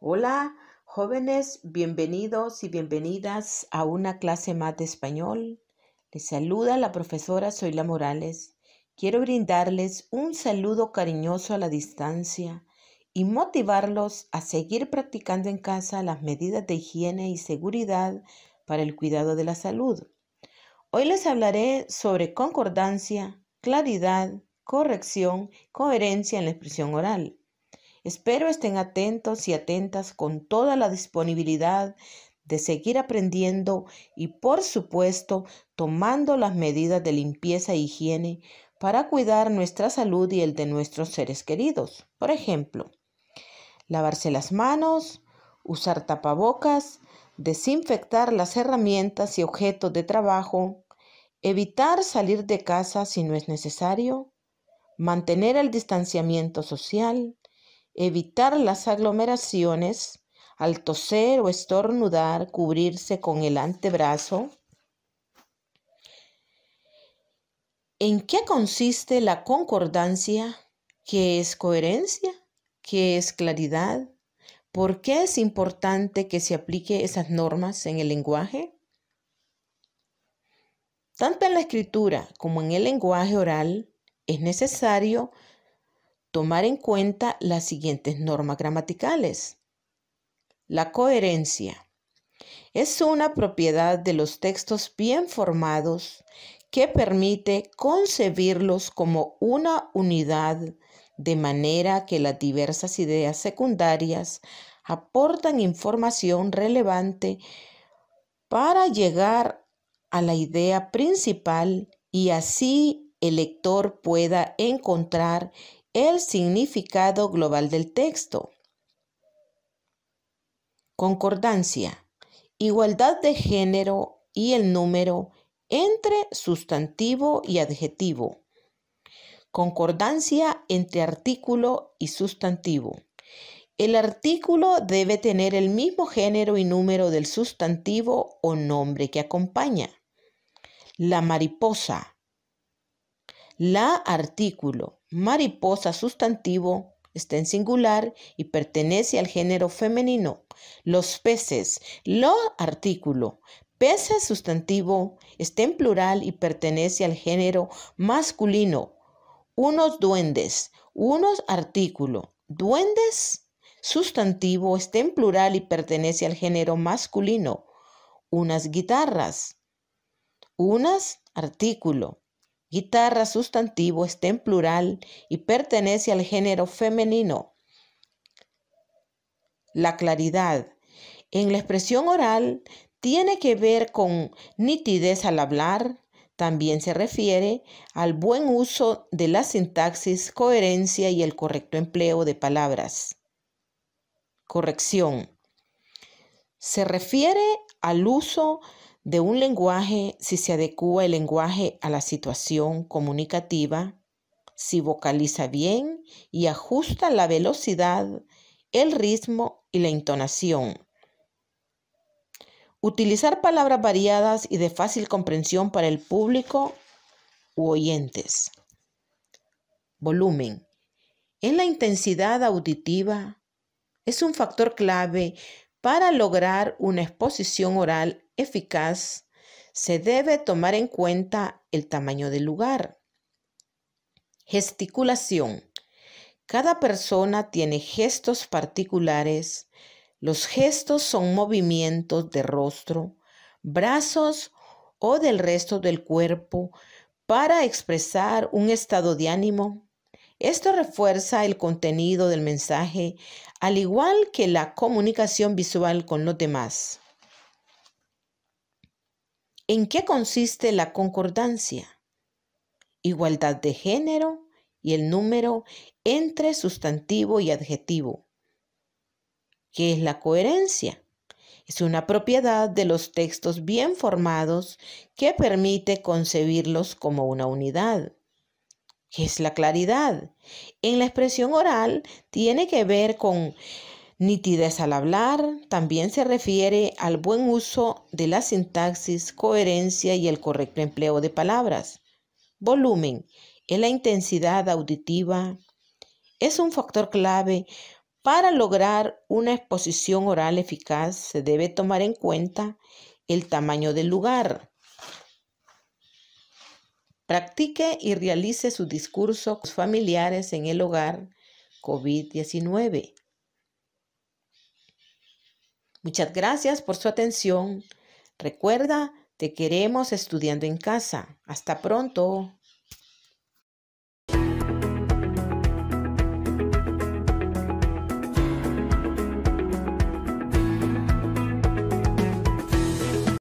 Hola, jóvenes, bienvenidos y bienvenidas a una clase más de español. Les saluda la profesora Soyla Morales. Quiero brindarles un saludo cariñoso a la distancia y motivarlos a seguir practicando en casa las medidas de higiene y seguridad para el cuidado de la salud. Hoy les hablaré sobre concordancia, claridad, corrección, coherencia en la expresión oral. Espero estén atentos y atentas con toda la disponibilidad de seguir aprendiendo y por supuesto tomando las medidas de limpieza e higiene para cuidar nuestra salud y el de nuestros seres queridos. Por ejemplo, lavarse las manos, usar tapabocas, desinfectar las herramientas y objetos de trabajo, evitar salir de casa si no es necesario, mantener el distanciamiento social, evitar las aglomeraciones, al toser o estornudar, cubrirse con el antebrazo. ¿En qué consiste la concordancia? ¿Qué es coherencia? ¿Qué es claridad? ¿Por qué es importante que se aplique esas normas en el lenguaje? Tanto en la escritura como en el lenguaje oral es necesario tomar en cuenta las siguientes normas gramaticales. La coherencia es una propiedad de los textos bien formados que permite concebirlos como una unidad de manera que las diversas ideas secundarias aportan información relevante para llegar a la idea principal y así el lector pueda encontrar el significado global del texto. Concordancia. Igualdad de género y el número entre sustantivo y adjetivo. Concordancia entre artículo y sustantivo. El artículo debe tener el mismo género y número del sustantivo o nombre que acompaña. La mariposa. La artículo. Mariposa sustantivo está en singular y pertenece al género femenino. Los peces, lo artículo. Peces sustantivo está en plural y pertenece al género masculino. Unos duendes, unos artículo. Duendes sustantivo está en plural y pertenece al género masculino. Unas guitarras, unas artículo. Guitarra sustantivo está en plural y pertenece al género femenino. La claridad en la expresión oral tiene que ver con nitidez al hablar, también se refiere al buen uso de la sintaxis, coherencia y el correcto empleo de palabras. Corrección. Se refiere al uso de un lenguaje si se adecua el lenguaje a la situación comunicativa, si vocaliza bien y ajusta la velocidad, el ritmo y la entonación. Utilizar palabras variadas y de fácil comprensión para el público u oyentes. Volumen. En la intensidad auditiva es un factor clave para lograr una exposición oral eficaz, se debe tomar en cuenta el tamaño del lugar. Gesticulación. Cada persona tiene gestos particulares. Los gestos son movimientos de rostro, brazos o del resto del cuerpo para expresar un estado de ánimo. Esto refuerza el contenido del mensaje, al igual que la comunicación visual con los demás. ¿En qué consiste la concordancia? Igualdad de género y el número entre sustantivo y adjetivo. ¿Qué es la coherencia? Es una propiedad de los textos bien formados que permite concebirlos como una unidad. ¿Qué es la claridad? En la expresión oral tiene que ver con Nitidez al hablar también se refiere al buen uso de la sintaxis, coherencia y el correcto empleo de palabras. Volumen en la intensidad auditiva. Es un factor clave para lograr una exposición oral eficaz. Se debe tomar en cuenta el tamaño del lugar. Practique y realice su discurso con familiares en el hogar COVID-19. Muchas gracias por su atención. Recuerda, te queremos estudiando en casa. Hasta pronto.